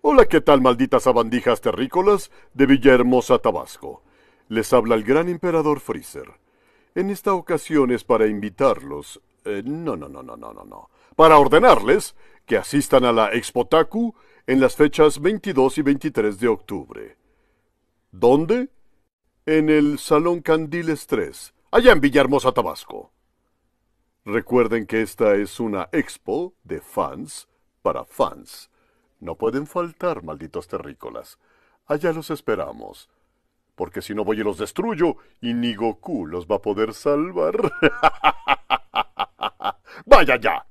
Hola, ¿qué tal, malditas abandijas terrícolas de Villahermosa, Tabasco? Les habla el gran emperador Freezer. En esta ocasión es para invitarlos. Eh, no, no, no, no, no, no, Para ordenarles que asistan a la Expo Taku en las fechas 22 y 23 de octubre. ¿Dónde? En el Salón Candiles 3, allá en Villahermosa, Tabasco. Recuerden que esta es una expo de fans para fans. No pueden faltar, malditos terrícolas. Allá los esperamos. Porque si no voy y los destruyo, y ni Goku los va a poder salvar. ¡Vaya ya!